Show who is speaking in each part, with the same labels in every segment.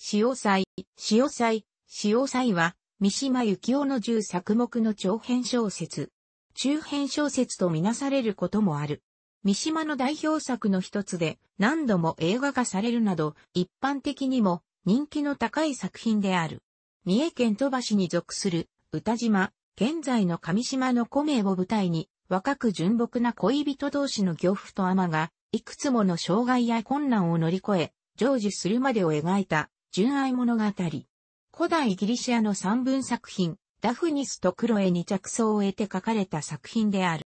Speaker 1: 潮祭、潮祭、潮祭は、三島由紀夫の十作目の長編小説。中編小説とみなされることもある。三島の代表作の一つで、何度も映画化されるなど、一般的にも人気の高い作品である。三重県鳥羽市に属する、歌島、現在の上島の古名を舞台に、若く純朴な恋人同士の漁夫と尼が、いくつもの障害や困難を乗り越え、成就するまでを描いた純愛物語。古代ギリシアの三文作品、ダフニスとクロエに着想を得て書かれた作品である。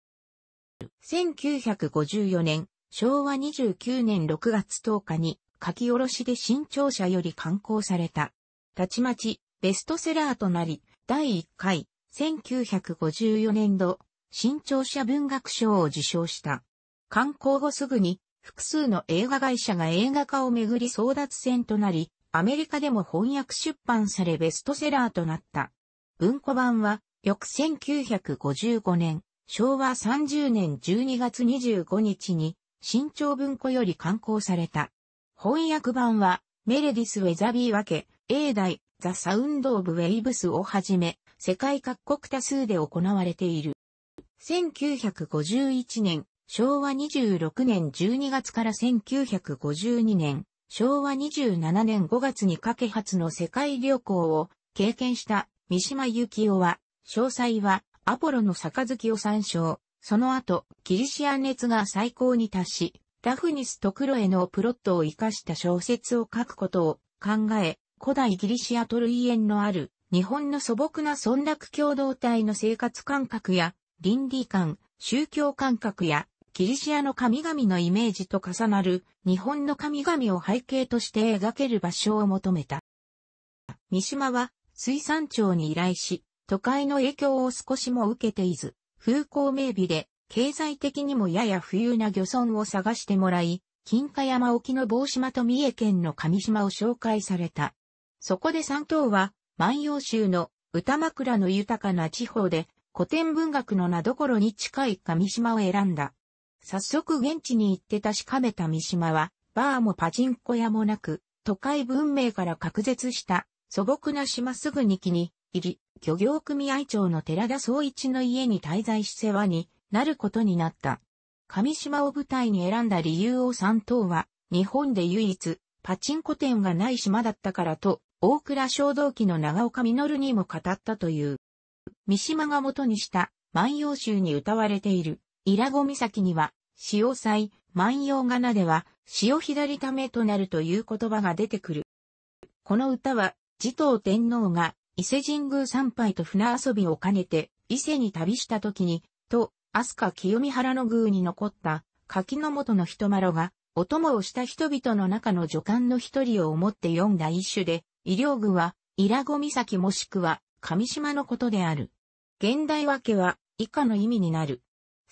Speaker 1: 1954年、昭和29年6月10日に書き下ろしで新潮社より刊行された。たちまちベストセラーとなり、第1回、1954年度、新潮社文学賞を受賞した。刊行後すぐに、複数の映画会社が映画化をめぐり争奪戦となり、アメリカでも翻訳出版されベストセラーとなった。文庫版は、翌1955年、昭和30年12月25日に、新潮文庫より刊行された。翻訳版は、メレディス・ウェザビー分け、英代、ザ・サウンド・オブ・ウェイブスをはじめ、世界各国多数で行われている。1951年、昭和26年12月から1952年、昭和27年5月にかけ初の世界旅行を経験した三島由紀夫は、詳細はアポロの杯を参照、その後、キリシア熱が最高に達し、ラフニスとクロエのプロットを活かした小説を書くことを考え、古代ギリシアと類縁のある日本の素朴な村落共同体の生活感覚や倫理観、宗教感覚やギリシアの神々のイメージと重なる日本の神々を背景として描ける場所を求めた。三島は水産庁に依頼し、都会の影響を少しも受けていず、風光明媚で経済的にもやや富裕な漁村を探してもらい、金華山沖の某島と三重県の上島を紹介された。そこで三島は、万葉集の歌枕の豊かな地方で古典文学の名所に近い上島を選んだ。早速現地に行って確かめた三島は、バーもパチンコ屋もなく、都会文明から隔絶した素朴な島すぐに気に入り、漁業組合長の寺田総一の家に滞在し世話になることになった。上島を舞台に選んだ理由を三等は、日本で唯一、パチンコ店がない島だったからと、大倉衝動機の長岡実にも語ったという。三島が元にした万葉集に歌われている伊良湖岬には、潮祭、万葉仮名では、潮左ためとなるという言葉が出てくる。この歌は、持統天皇が、伊勢神宮参拝と船遊びを兼ねて、伊勢に旅した時に、と、飛鳥清見原の宮に残った、柿の元の人丸が、お供をした人々の中の助官の一人を思って読んだ一種で、医療具は、伊良湖岬もしくは、上島のことである。現代わけは、以下の意味になる。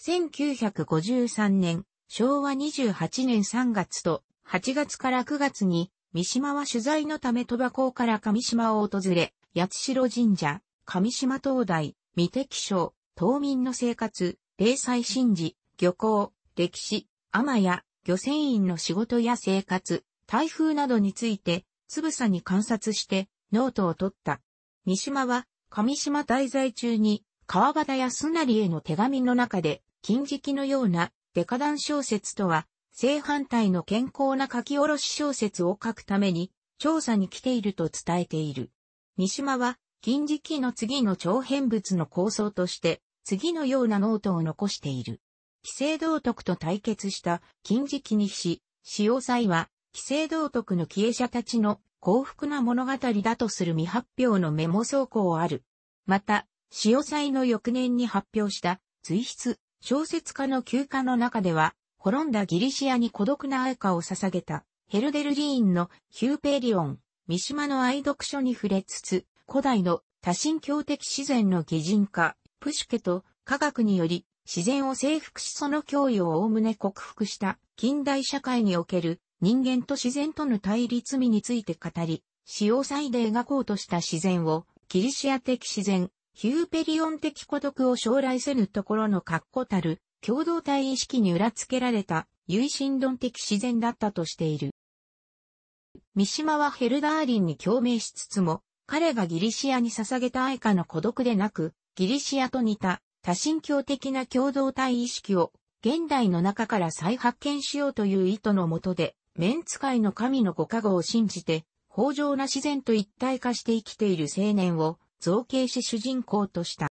Speaker 1: 1953年、昭和28年3月と8月から9月に、三島は取材のため戸羽港から上島を訪れ、八代神社、上島灯台、未適省、島民の生活、零細神事、漁港、歴史、天や漁船員の仕事や生活、台風などについて、つぶさに観察して、ノートを取った。三島は、上島滞在中に、川端康成への手紙の中で、金色のようなデカダン小説とは、正反対の健康な書き下ろし小説を書くために、調査に来ていると伝えている。三島は、金時期の次の長編物の構想として、次のようなノートを残している。寄生道徳と対決した金時期にし、潮祭は、寄生道徳の消え者たちの幸福な物語だとする未発表のメモ倉庫をある。また、潮祭の翌年に発表した、随筆、小説家の休暇の中では、滅んだギリシアに孤独な愛歌を捧げた、ヘルデルリーンのヒューペリオン、三島の愛読書に触れつつ、古代の多神教的自然の擬人化、プシュケと科学により自然を征服しその脅威をおおむね克服した近代社会における人間と自然との対立味について語り、使用最で描こうとした自然をギリシア的自然、ヒューペリオン的孤独を将来せぬところの確固たる共同体意識に裏付けられた唯心論的自然だったとしている。三島はヘルダーリンに共鳴しつつも、彼がギリシアに捧げた愛歌の孤独でなく、ギリシアと似た多神教的な共同体意識を現代の中から再発見しようという意図のもとで、メンツ界の神のご加護を信じて、豊穣な自然と一体化して生きている青年を造形し主人公とした。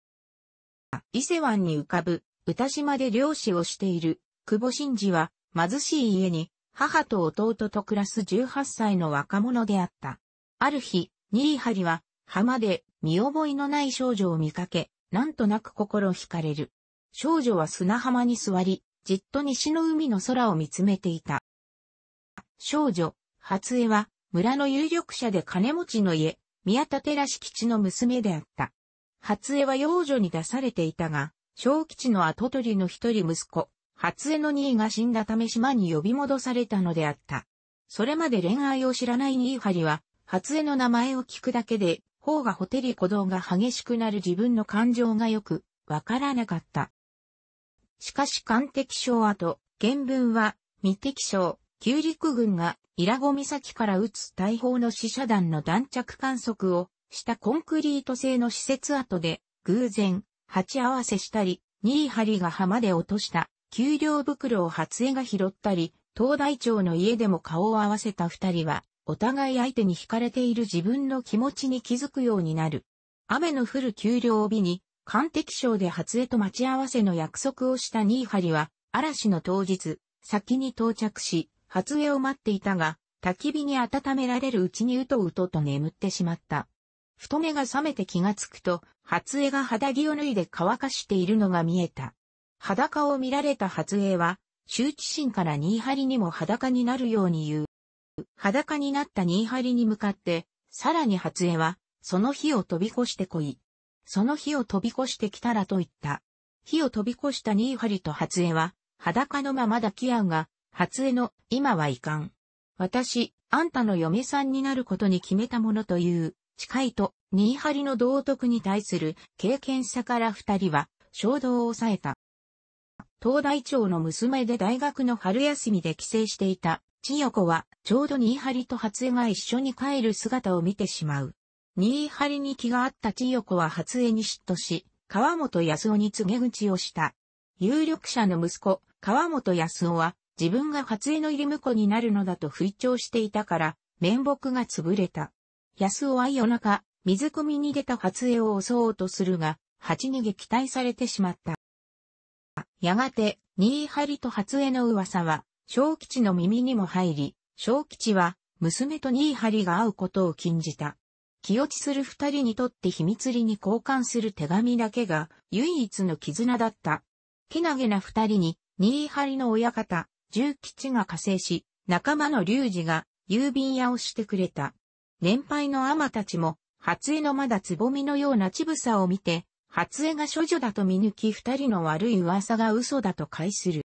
Speaker 1: 伊勢湾に浮かぶ、歌島で漁師をしている、久保真治は、貧しい家に、母と弟と暮らす18歳の若者であった。ある日、ニーハリは、浜で、見覚えのない少女を見かけ、なんとなく心惹かれる。少女は砂浜に座り、じっと西の海の空を見つめていた。少女、初江は、村の有力者で金持ちの家、宮田寺敷吉の娘であった。初江は養女に出されていたが、小吉の跡取りの一人息子、初江の兄が死んだため島に呼び戻されたのであった。それまで恋愛を知らない兄張は、初江の名前を聞くだけで、方がほてり鼓動が激しくなる自分の感情がよく、わからなかった。しかし官敵症後、原文は、未敵症、旧陸軍が伊良湖岬から撃つ大砲の死者団の弾着観測をしたコンクリート製の施設跡で偶然鉢合わせしたり、ー位針が浜で落とした給料袋を初江が拾ったり、東大町の家でも顔を合わせた二人は、お互い相手に惹かれている自分の気持ちに気づくようになる。雨の降る給料帯に、官敵省で初江と待ち合わせの約束をしたハリは、嵐の当日、先に到着し、発影を待っていたが、焚き火に温められるうちにうとうとと眠ってしまった。太目が覚めて気がつくと、初江が肌着を脱いで乾かしているのが見えた。裸を見られた初江は、羞恥心から新張にも裸になるように言う。裸になった新張に向かって、さらに初江は、その火を飛び越してこい。その火を飛び越してきたらと言った。火を飛び越した新張と初江は、裸のまま抱き合うが、初江の、今はいかん。私、あんたの嫁さんになることに決めたものという、誓いと、新張の道徳に対する経験さから二人は、衝動を抑えた。東大町の娘で大学の春休みで帰省していた、千代子は、ちょうど新張と初江が一緒に帰る姿を見てしまう。新張に気があった千代子は初江に嫉妬し、川本康夫に告げ口をした。有力者の息子、川本康夫は、自分が初江の入り婿になるのだと吹聴していたから、面目が潰れた。安尾は夜中、水汲みに出た初江を襲おうとするが、逃げ期待されてしまった。やがて、新張と初江の噂は、小吉の耳にも入り、小吉は、娘と新張が会うことを禁じた。気落ちする二人にとって秘密裏に交換する手紙だけが、唯一の絆だった。気なげな二人に、新張の親方、重吉が加勢し、仲間の龍二が郵便屋をしてくれた。年配のアたちも、初江のまだつぼみのようなちぶさを見て、初江が処女だと見抜き二人の悪い噂が嘘だと解する。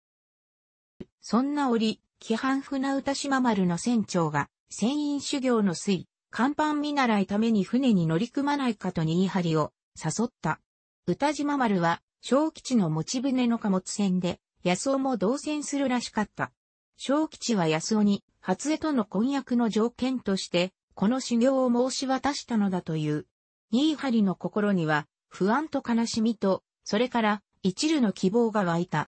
Speaker 1: そんな折、規範船歌島丸の船長が、船員修行の水、甲板見習いために船に乗り組まないかとにい張りを誘った。歌島丸は、小吉の持ち船の貨物船で、安尾も同線するらしかった。小吉は安尾に、初江との婚約の条件として、この修行を申し渡したのだという。新張の心には、不安と悲しみと、それから、一縷の希望が湧いた。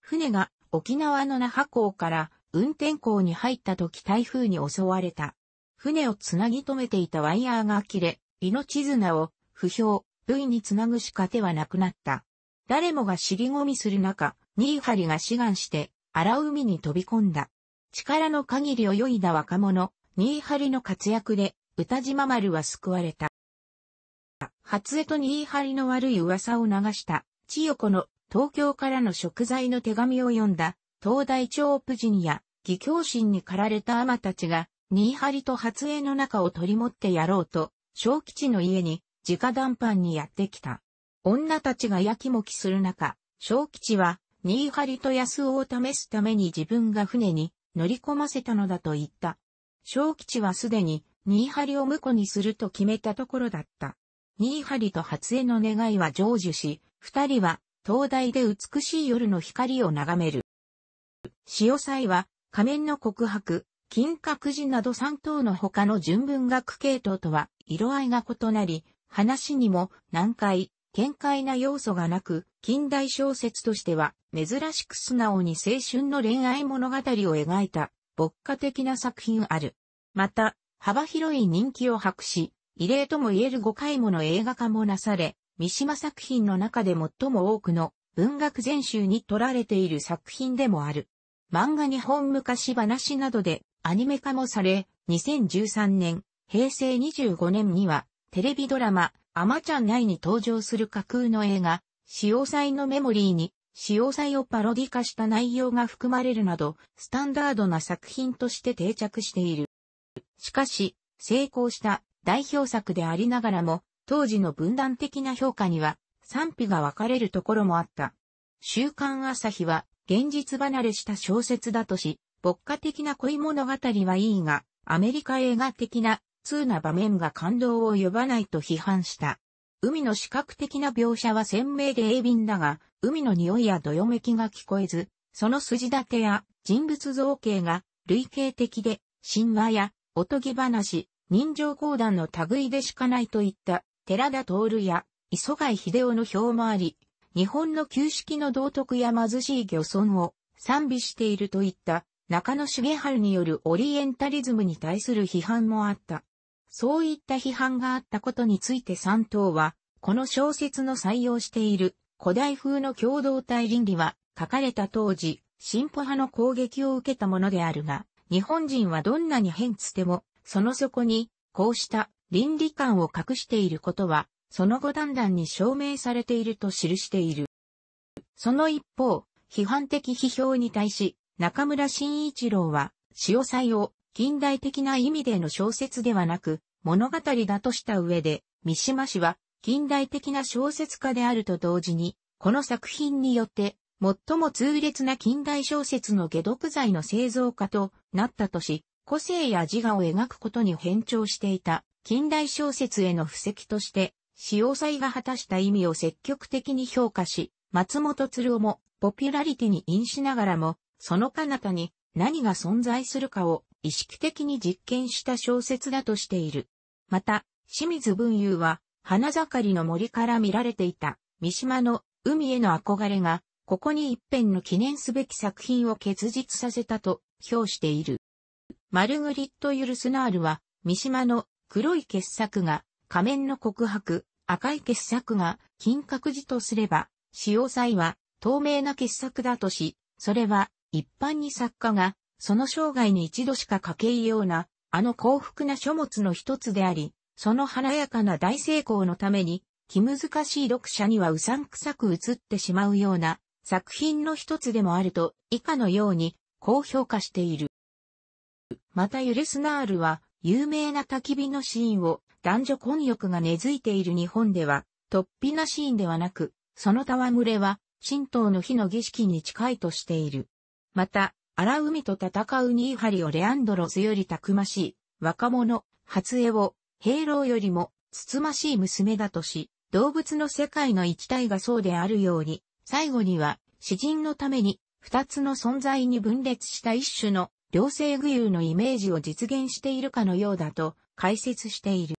Speaker 1: 船が沖縄の那覇港から運転港に入った時台風に襲われた。船をつなぎ止めていたワイヤーが切れ、命綱を不評、部位につなぐしか手はなくなった。誰もが尻込みする中、ニーハリが志願して荒海に飛び込んだ。力の限り泳いだ若者、ニーハリの活躍で、歌島丸は救われた。初江とニーハリの悪い噂を流した、千代子の東京からの食材の手紙を読んだ、東大長プジニア、義教心に駆られた天たちが、ニーハリと初江の中を取り持ってやろうと、小吉の家に、直談判にやってきた。女たちがやきもきする中、小吉は、新張と安尾を試すために自分が船に乗り込ませたのだと言った。小吉はすでに、新張を婿にすると決めたところだった。新張と初江の願いは成就し、二人は、灯台で美しい夜の光を眺める。潮祭は、仮面の告白、金閣寺など三等の他の純文学系統とは色合いが異なり、話にも難解、見解な要素がなく、近代小説としては珍しく素直に青春の恋愛物語を描いた、牧歌的な作品ある。また、幅広い人気を博し、異例とも言える5回もの映画化もなされ、三島作品の中で最も多くの文学全集に取られている作品でもある。漫画日本昔話などでアニメ化もされ、2013年、平成25年にはテレビドラマ、アマちゃん内に登場する架空の映画、使用祭のメモリーに、使用祭をパロディ化した内容が含まれるなど、スタンダードな作品として定着している。しかし、成功した代表作でありながらも、当時の分断的な評価には賛否が分かれるところもあった。週刊朝日は現実離れした小説だとし、牧歌的な恋物語はいいが、アメリカ映画的な通な場面が感動を呼ばないと批判した。海の視覚的な描写は鮮明で鋭敏だが、海の匂いやどよめきが聞こえず、その筋立てや人物造形が類型的で、神話やおとぎ話、人情講談の類でしかないといった寺田徹や磯貝秀夫の表もあり、日本の旧式の道徳や貧しい漁村を賛美しているといった中野茂春によるオリエンタリズムに対する批判もあった。そういった批判があったことについて三党は、この小説の採用している古代風の共同体倫理は、書かれた当時、進歩派の攻撃を受けたものであるが、日本人はどんなに変つても、その底に、こうした倫理観を隠していることは、その後だんだんに証明されていると記している。その一方、批判的批評に対し、中村慎一郎は、詩を採用、近代的な意味での小説ではなく、物語だとした上で、三島氏は近代的な小説家であると同時に、この作品によって、最も痛烈な近代小説の解毒剤の製造家となったとし、個性や自我を描くことに偏重していた近代小説への布石として、使用祭が果たした意味を積極的に評価し、松本鶴夫もポピュラリティに因しながらも、その彼方に何が存在するかを意識的に実験した小説だとしている。また、清水文雄は、花盛りの森から見られていた、三島の海への憧れが、ここに一辺の記念すべき作品を結実させたと評している。マルグリット・ユルスナールは、三島の黒い傑作が仮面の告白、赤い傑作が金閣寺とすれば、使用際は透明な傑作だとし、それは一般に作家がその生涯に一度しか書けいような、あの幸福な書物の一つであり、その華やかな大成功のために、気難しい読者にはうさんくさく映ってしまうような作品の一つでもあると、以下のように、こう評価している。またユレスナールは、有名な焚き火のシーンを男女混浴が根付いている日本では、突飛なシーンではなく、その戯れは、神道の日の儀式に近いとしている。また、荒海と戦うニーハリオ・レアンドロスよりたくましい、若者、初江を、兵糧よりも、つつましい娘だとし、動物の世界の一体がそうであるように、最後には、詩人のために、二つの存在に分裂した一種の、両性具有のイメージを実現しているかのようだと、解説している。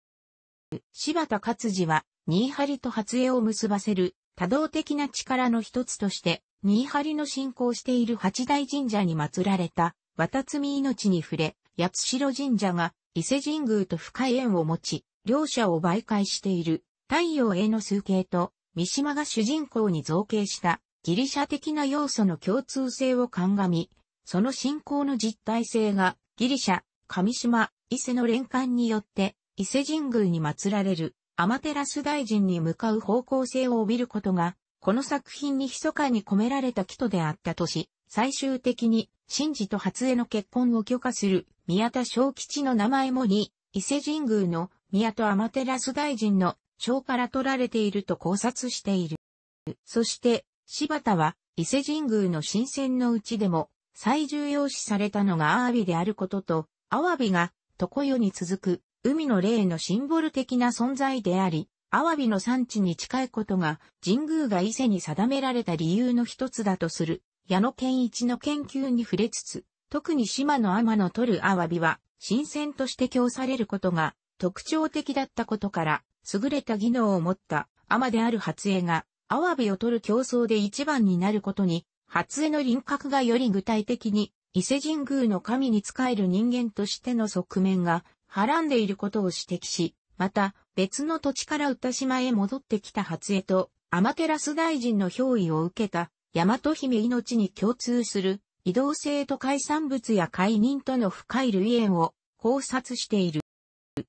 Speaker 1: 柴田勝次は、ニーハリと初江を結ばせる、多動的な力の一つとして、新張の信仰している八大神社に祀られた、渡摘命に触れ、八代神社が伊勢神宮と深い縁を持ち、両者を媒介している太陽への数形と三島が主人公に造形したギリシャ的な要素の共通性を鑑み、その信仰の実体性がギリシャ、上島、伊勢の連環によって伊勢神宮に祀られるアマテラス大臣に向かう方向性を帯びることがこの作品に密かに込められた祈とであったとし、最終的に、神事と初江の結婚を許可する宮田正吉の名前もに、伊勢神宮の宮戸天照大臣の章から取られていると考察している。そして、柴田は伊勢神宮の新鮮のうちでも最重要視されたのがアワビであることと、アワビが常世に続く海の霊のシンボル的な存在であり、アワビの産地に近いことが、神宮が伊勢に定められた理由の一つだとする、矢野健一の研究に触れつつ、特に島の天の取るアワビは、新鮮として供されることが特徴的だったことから、優れた技能を持った天である初江が、アワビを取る競争で一番になることに、初江の輪郭がより具体的に、伊勢神宮の神に仕える人間としての側面が、はらんでいることを指摘し、また、別の土地から歌島へ戻ってきた初江と、天照大臣の憑依を受けた、大和姫命に共通する、移動性と海産物や海人との深い類縁を考察している。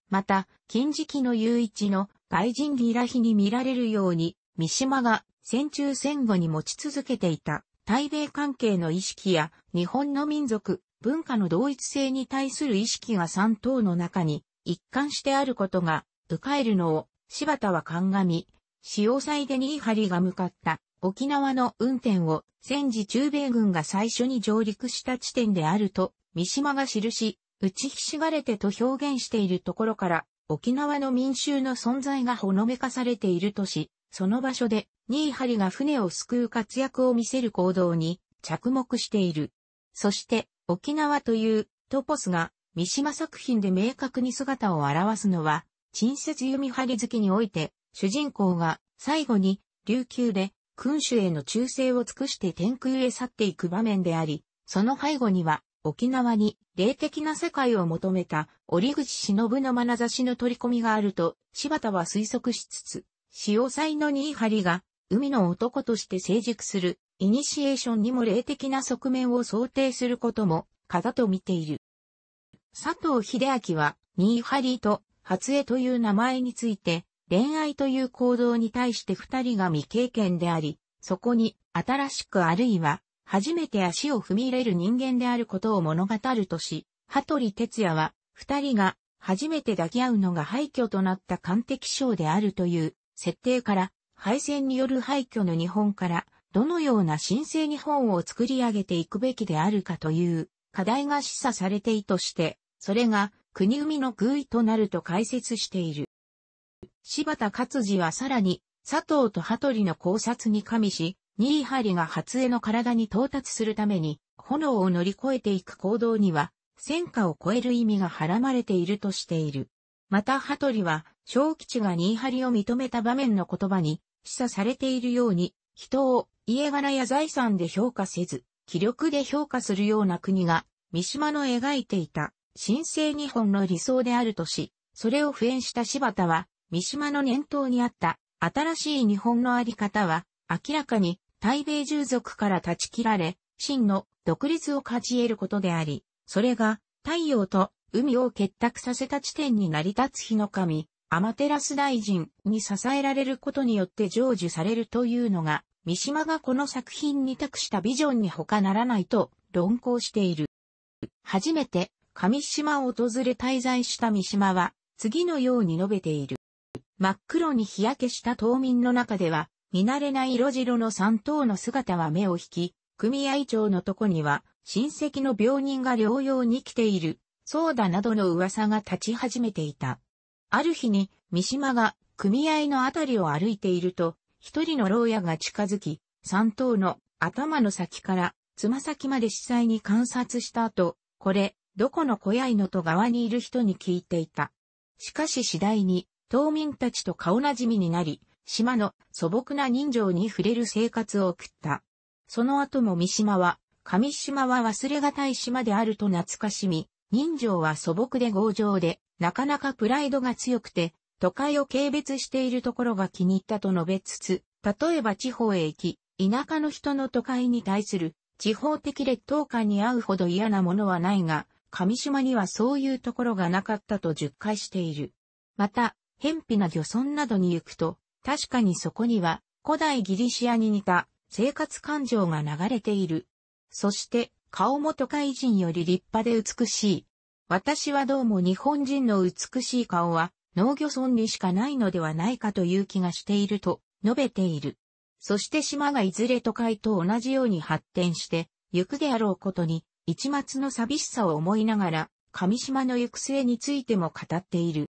Speaker 1: また、金時期の雄一の外人ギラヒに見られるように、三島が戦中戦後に持ち続けていた対米関係の意識や日本の民族、文化の同一性に対する意識が三島の中に一貫してあることが迂回るのを、柴田は鑑み、潮祭で新張が向かった沖縄の運転を戦時中米軍が最初に上陸した地点であると三島が記し、打ちひしがれてと表現しているところから沖縄の民衆の存在がほのめかされているとし、その場所で新張が船を救う活躍を見せる行動に着目している。そして沖縄というトポスが三島作品で明確に姿を現すのは近接弓張り好きにおいて、主人公が最後に琉球で君主への忠誠を尽くして天空へ去っていく場面であり、その背後には沖縄に霊的な世界を求めた折口忍の眼差しの取り込みがあると柴田は推測しつつ、潮才のニーハリが海の男として成熟するイニシエーションにも霊的な側面を想定することも型と見ている。佐藤秀明はニーハリと初江という名前について、恋愛という行動に対して二人が未経験であり、そこに新しくあるいは初めて足を踏み入れる人間であることを物語るとし、羽鳥哲也は二人が初めて抱き合うのが廃墟となった完璧賞であるという設定から敗戦による廃墟の日本からどのような新生日本を作り上げていくべきであるかという課題が示唆されていとして、それが国生みの偶意となると解説している。柴田勝次はさらに、佐藤と羽鳥の考察に加味し、ニーハリが初江の体に到達するために、炎を乗り越えていく行動には、戦火を超える意味がはらまれているとしている。また、羽鳥は、小吉がニーハリを認めた場面の言葉に、示唆されているように、人を家柄や財産で評価せず、気力で評価するような国が、三島の描いていた新生日本の理想であるとし、それを普遍した柴田は、三島の念頭にあった新しい日本のあり方は、明らかに対米従属から断ち切られ、真の独立を勝ち得ることであり、それが太陽と海を結託させた地点に成り立つ日の神、アマテラス大臣に支えられることによって成就されるというのが、三島がこの作品に託したビジョンに他ならないと論考している。初めて上島を訪れ滞在した三島は、次のように述べている。真っ黒に日焼けした島民の中では、見慣れない色白の三頭の姿は目を引き、組合長のとこには、親戚の病人が療養に来ている、そうだなどの噂が立ち始めていた。ある日に、三島が組合のあたりを歩いていると、一人の牢屋が近づき、三頭の頭の先から、つま先まで司祭に観察した後、これ、どこの小屋いのと側にいる人に聞いていた。しかし次第に、島民たちと顔なじみになり、島の素朴な人情に触れる生活を送った。その後も三島は、上島は忘れがたい島であると懐かしみ、人情は素朴で強情で、なかなかプライドが強くて、都会を軽蔑しているところが気に入ったと述べつつ、例えば地方へ行き、田舎の人の都会に対する地方的劣等感に合うほど嫌なものはないが、上島にはそういうところがなかったと述懐している。また、偏僻な漁村などに行くと、確かにそこには古代ギリシアに似た生活感情が流れている。そして、顔も都会人より立派で美しい。私はどうも日本人の美しい顔は農漁村にしかないのではないかという気がしていると述べている。そして島がいずれ都会と同じように発展して、行くであろうことに一末の寂しさを思いながら、上島の行く末についても語っている。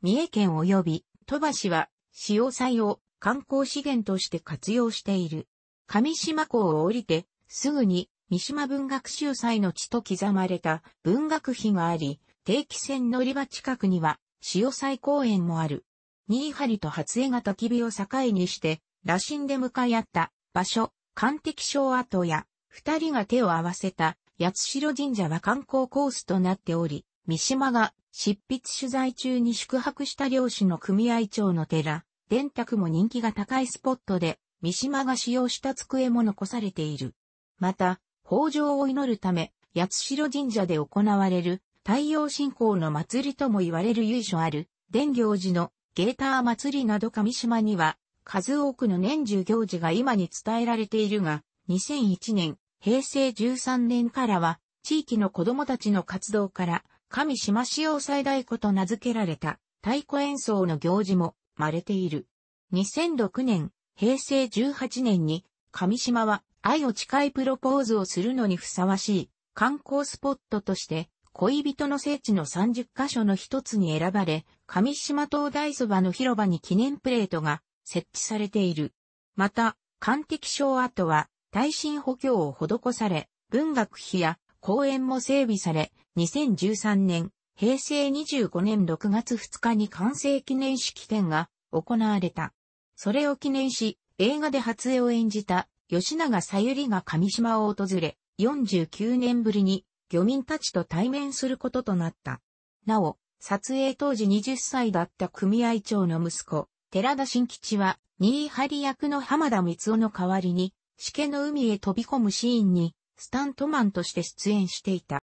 Speaker 1: 三重県及び鳥羽市は、潮祭を観光資源として活用している。上島港を降りて、すぐに三島文学集祭の地と刻まれた文学碑があり、定期船乗り場近くには、潮祭公園もある。新張と初江が焚き火を境にして、羅針で向かい合った場所、官的小跡や二人が手を合わせた八代神社は観光コースとなっており、三島が執筆取材中に宿泊した漁師の組合長の寺、電卓も人気が高いスポットで、三島が使用した机も残されている。また、豊穣を祈るため、八代神社で行われる太陽信仰の祭りとも言われる由緒ある、伝行寺のゲーター祭りなど上島には、数多くの年中行事が今に伝えられているが、2001年、平成13年からは、地域の子供たちの活動から、上島市要塞太鼓と名付けられた太鼓演奏の行事もまれている。2006年、平成18年に、上島は愛を誓いプロポーズをするのにふさわしい観光スポットとして、恋人の聖地の30カ所の一つに選ばれ、上島灯台そばの広場に記念プレートが設置されている。また、官的賞跡は、耐震補強を施され、文学費や公園も整備され、2013年、平成25年6月2日に完成記念式典が行われた。それを記念し、映画で初絵を演じた吉永さゆりが上島を訪れ、49年ぶりに漁民たちと対面することとなった。なお、撮影当時20歳だった組合長の息子、寺田新吉は、新張役の浜田光雄の代わりに、死刑の海へ飛び込むシーンに、スタントマンとして出演していた。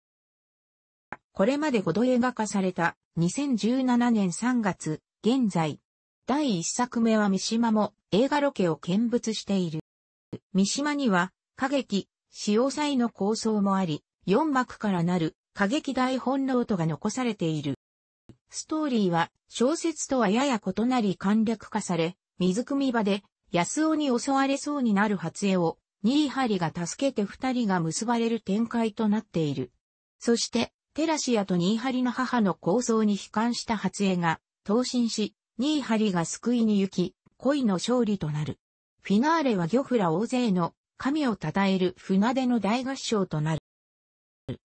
Speaker 1: これまで5度映画化された2017年3月、現在、第1作目は三島も映画ロケを見物している。三島には、歌劇、用祭の構想もあり、4幕からなる歌劇台本能とが残されている。ストーリーは小説とはやや異なり簡略化され、水汲み場で安尾に襲われそうになる初江を、新張が助けて二人が結ばれる展開となっている。そして、テラシアと新張の母の構想に悲観した初江が、投身し、新張が救いに行き、恋の勝利となる。フィナーレは漁フラ大勢の神を称える船出の大合唱となる。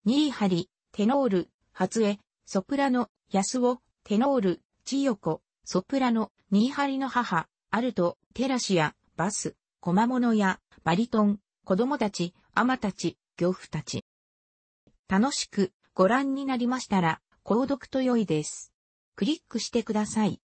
Speaker 1: 新張、テノール、初江、ソプラノ、安尾、テノール、千代子、ソプラノ、新張の母、アルト、テラシア、バス、小間物や、バリトン、子供たち、アマたち、漁夫たち。楽しくご覧になりましたら、購読と良いです。クリックしてください。